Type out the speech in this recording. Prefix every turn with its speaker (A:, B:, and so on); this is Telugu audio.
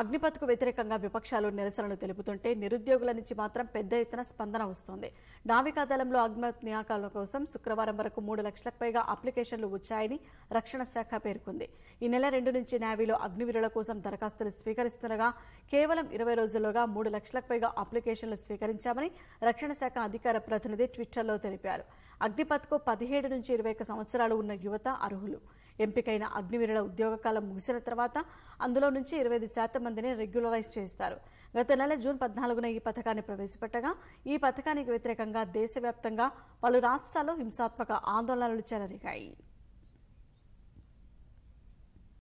A: అగ్నిపథకు వ్యతిరేకంగా విపక్షాలు నిరసనలు తెలుపుతుంటే నిరుద్యోగుల నుంచి మాత్రం పెద్ద ఎత్తున స్పందన వస్తోంది నావికాదళంలో అగ్నిపథ్ నియామకాల కోసం శుక్రవారం వరకు మూడు లక్షలకు పైగా అప్లికేషన్లు వచ్చాయని రక్షణ శాఖ పేర్కొంది ఈ నెల రెండు నుంచి నావీలో అగ్నివీరుల కోసం దరఖాస్తులు స్వీకరిస్తుండగా కేవలం ఇరవై రోజుల్లోగా మూడు లక్షలకు పైగా అప్లికేషన్లు స్వీకరించామని రక్షణ శాఖ అధికార ప్రతినిధి ట్విట్టర్లో తెలిపారు అగ్నిపథ్కు పదిహేడు నుంచి ఇరవై సంవత్సరాలు ఉన్న యువత అర్హులు ఎంపికైన అగ్నివీరుల ఉద్యోగ కాలం ముగిసిన తర్వాత అందులో నుంచి ఇరవై ఐదు శాతం మందిని రెగ్యులరైజ్ చేస్తారు గత నెల జూన్ పద్నాలుగున ఈ పథకాన్ని ప్రవేశపెట్టగా ఈ పథకానికి వ్యతిరేకంగా దేశవ్యాప్తంగా పలు రాష్ట్రాల్లో హింసాత్మక ఆందోళనలు చెలరేగాయి